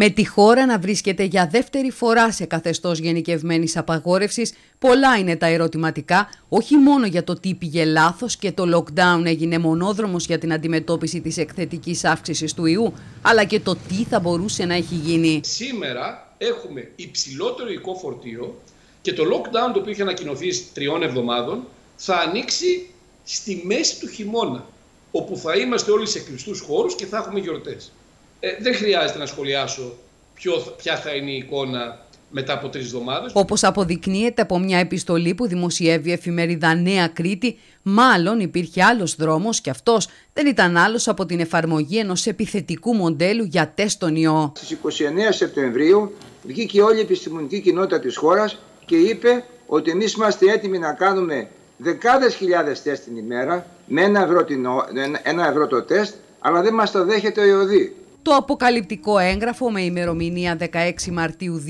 με τη χώρα να βρίσκεται για δεύτερη φορά σε καθεστώς γενικευμένης απαγόρευσης, πολλά είναι τα ερωτηματικά, όχι μόνο για το τι πήγε λάθος και το lockdown έγινε μονόδρομος για την αντιμετώπιση της εκθετικής αύξησης του ιού, αλλά και το τι θα μπορούσε να έχει γίνει. Σήμερα έχουμε υψηλότερο οικό φορτίο και το lockdown το οποίο είχε ανακοινωθεί τριών εβδομάδων θα ανοίξει στη μέση του χειμώνα, όπου θα είμαστε όλοι σε κλειστούς χώρους και θα έχουμε γιορτές. Ε, δεν χρειάζεται να σχολιάσω ποιο, ποια θα είναι η εικόνα μετά από τρεις εβδομάδες. Όπως αποδεικνύεται από μια επιστολή που δημοσιεύει η εφημερίδα Νέα Κρήτη, μάλλον υπήρχε άλλος δρόμος και αυτός δεν ήταν άλλος από την εφαρμογή ενός επιθετικού μοντέλου για τεστ τον ιό. Στις 29 Σεπτεμβρίου βγήκε όλη η επιστημονική κοινότητα της χώρας και είπε ότι εμείς είμαστε έτοιμοι να κάνουμε δεκάδες χιλιάδες τεστ την ημέρα με ένα ευρώ, ένα ευρώ το τεστ, αλλά δεν μας το δέχεται ο ΙΟΔΗ. Το αποκαλυπτικό έγγραφο με ημερομηνία 16 Μαρτίου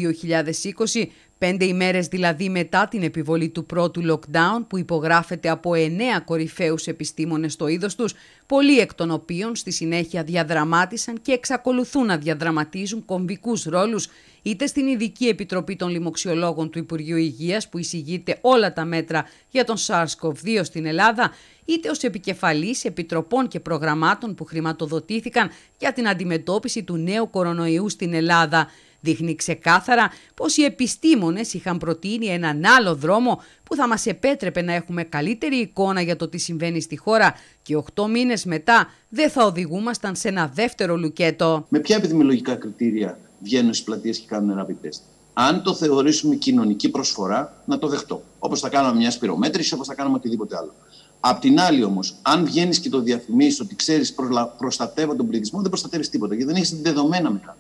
2020 Πέντε ημέρες δηλαδή μετά την επιβολή του πρώτου lockdown που υπογράφεται από εννέα κορυφαίους επιστήμονες στο είδος τους, πολλοί εκ των οποίων στη συνέχεια διαδραμάτισαν και εξακολουθούν να διαδραματίζουν κομβικούς ρόλους είτε στην Ειδική Επιτροπή των Λοιμοξιολόγων του Υπουργείου Υγείας που εισηγείται όλα τα μέτρα για τον SARS-CoV-2 στην Ελλάδα, είτε ως επικεφαλής επιτροπών και προγραμμάτων που χρηματοδοτήθηκαν για την αντιμετώπιση του νέου κορονοϊού στην Ελλάδα δείχνει ξεκάθαρα πως οι επιστήμονες είχαν προτείνει έναν άλλο δρόμο που θα μας επέτρεπε να έχουμε καλύτερη εικόνα για το τι συμβαίνει στη χώρα και οχτώ μήνες μετά δεν θα οδηγούμασταν σε ένα δεύτερο λουκέτο. Με ποια επιδημιολογικά κριτήρια βγαίνουν στις πλατείες και κάνουν ένα test. Αν το θεωρήσουμε κοινωνική προσφορά, να το δεχτώ. Όπως θα κάναμε μια σπυρομέτρηση, όπως θα κάναμε οτιδήποτε άλλο. Απ' την άλλη όμως, αν βγαίνεις και το διαφημίσει ότι ξέρεις προστατεύω τον πληθυσμό, δεν προστατεύεις τίποτα γιατί δεν έχεις δεδομένα μετά.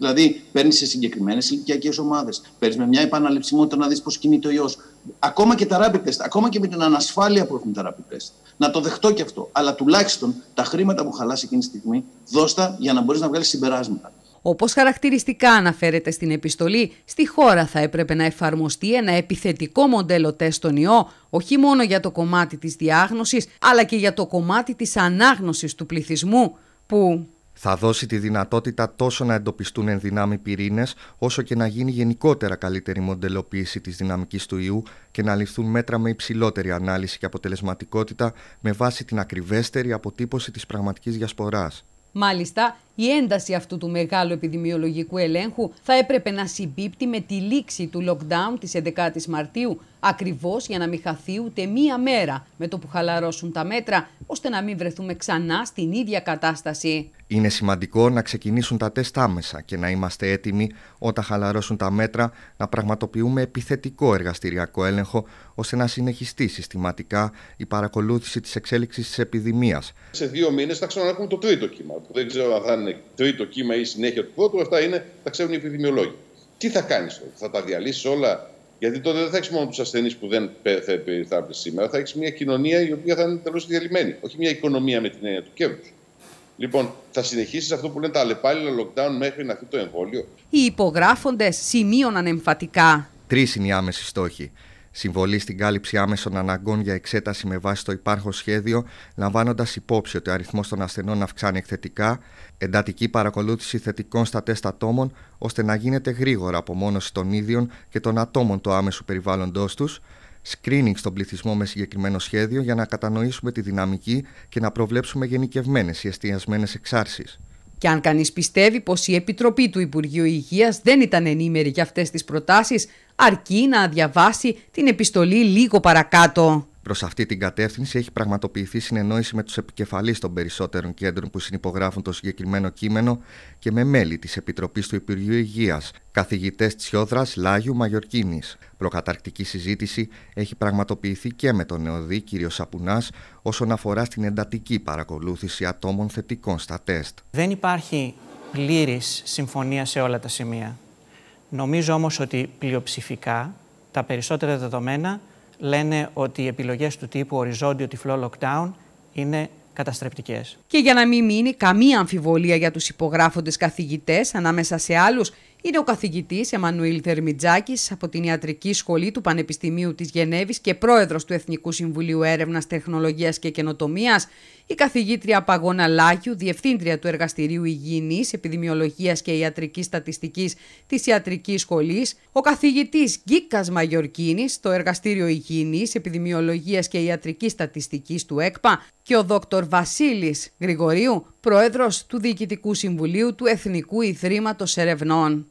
Δηλαδή, παίρνεις σε συγκεκριμένες ηλικιακές ομάδες. Παίρνεις με μια επαναληψιμότητα να δεις πώς κινείται ο ιός. Ακόμα και τα rapid ακόμα και με την ανασφάλεια που έχουν τα rapid Να το δεχτώ και αυτό. Αλλά τουλάχιστον τα χρήματα που χαλάσει εκείνη τη στιγμή, δώστα για να μπορείς να βγάλεις συμπεράσματα. Όπως χαρακτηριστικά αναφέρεται στην επιστολή, στη χώρα θα έπρεπε να εφαρμοστεί ένα επιθετικό μοντέλο τεστ στον ιό, όχι μόνο για το κομμάτι της διάγνωσης, αλλά και για το κομμάτι της ανάγνωσης του πληθυσμού, που θα δώσει τη δυνατότητα τόσο να εντοπιστούν εν δυνάμει πυρήνες, όσο και να γίνει γενικότερα καλύτερη μοντελοποίηση της δυναμικής του ιού και να ληφθούν μέτρα με υψηλότερη ανάλυση και αποτελεσματικότητα με βάση την ακριβέστερη αποτύπωση της πραγματικής διασποράς. Μάλιστα, η ένταση αυτού του μεγάλου επιδημιολογικού ελέγχου θα έπρεπε να συμπίπτει με τη λήξη του lockdown της 11ης Μαρτίου, ακριβώς για να μην χαθεί ούτε μία μέρα με το που χαλαρώσουν τα μέτρα, ώστε να μην βρεθούμε ξανά στην ίδια κατάσταση. Είναι σημαντικό να ξεκινήσουν τα τεστ άμεσα και να είμαστε έτοιμοι όταν χαλαρώσουν τα μέτρα να πραγματοποιούμε επιθετικό εργαστηριακό έλεγχο ώστε να συνεχιστεί συστηματικά η παρακολούθηση της εξέλιξης της επιδημίας. Σε δύο μήνες θα ξαναρχούμε το τρίτο κύμα δεν ξέρω αν θα είναι τρίτο κύμα ή συνέχεια του πρώτου, αυτά είναι, τα ξέρουν οι επιδημιολόγοι. Τι θα κάνεις τώρα, θα τα διαλύσεις όλα. Γιατί τότε δεν θα έχεις μόνο τους ασθενείς που δεν θα περιθάπτει σήμερα, θα έχεις μια κοινωνία η οποία θα είναι τελώ διαλυμένη. Όχι μια οικονομία με την έννοια του κέρδους. Λοιπόν, θα συνεχίσεις αυτό που λένε τα αλλεπάλληλα lockdown μέχρι να έρθει το εμβόλιο. Οι υπογράφοντες σημείωναν εμφατικά. Τρεις είναι οι άμεσοι στόχοι. Συμβολή στην κάλυψη άμεσων αναγκών για εξέταση με βάση το υπάρχον σχέδιο, λαμβάνοντας υπόψη ότι ο αριθμός των ασθενών αυξάνει εκθετικά, εντατική παρακολούθηση θετικών στα τεστ ατόμων, ώστε να γίνεται γρήγορα απομόνωση των ίδιων και των ατόμων του άμεσου περιβάλλοντό τους, screening στον πληθυσμό με συγκεκριμένο σχέδιο για να κατανοήσουμε τη δυναμική και να προβλέψουμε γενικευμένες ή εστιασμένες εξάρσεις. Και αν κανείς πιστεύει πως η Επιτροπή του Υπουργείου Υγείας δεν ήταν ενήμερη για αυτές τις προτάσεις, αρκεί να διαβάσει την επιστολή λίγο παρακάτω. Προς αυτή την κατεύθυνση έχει πραγματοποιηθεί συνεννόηση με τους επικεφαλείς των περισσότερων κέντρων που συνυπογράφουν το συγκεκριμένο κείμενο και με μέλη της Επιτροπής του Υπουργείου Υγείας, καθηγητές Τσιόδρας Λάγιου Μαγιορκίνης. Προκαταρκτική συζήτηση έχει πραγματοποιηθεί και με τον νεοδή κ. Σαπουνάς όσον αφορά στην εντατική παρακολούθηση ατόμων θετικών στα τεστ. Δεν υπάρχει πλήρης συμφωνία σε όλα τα σημεία. Νομίζω όμως ότι πλειοψηφικά τα περισσότερα δεδομένα λένε ότι οι επιλογές του τύπου οριζόντιο τυφλό lockdown είναι καταστρεπτικές. Και για να μην μείνει καμία αμφιβολία για τους υπογράφοντες καθηγητές ανάμεσα σε άλλους, είναι ο καθηγητής Εμμανουήλ Θερμιτζάκη από την Ιατρική Σχολή του Πανεπιστημίου της Γενέβης και πρόεδρος του Εθνικού Συμβουλίου Έρευνας, Τεχνολογίας και Καινοτομίας, η καθηγήτρια Παγώνα Λάχιου, διευθύντρια του Εργαστηρίου Υγιεινής, Επιδημιολογίας και Ιατρικής Στατιστικής της Ιατρικής Σχολής, ο καθηγητής Γκίκας Μαγιορκίνης το Εργαστήριο Υγιεινής, Επιδημιολογίας και Ιατρικής Στατιστικής του ΕΚΠΑ και ο Δόκτωρ Βασίλης Γρηγορίου, πρόεδρος του Διοικητικού Συμβουλίου του Εθνικού Ιδρύματος Ερευνών.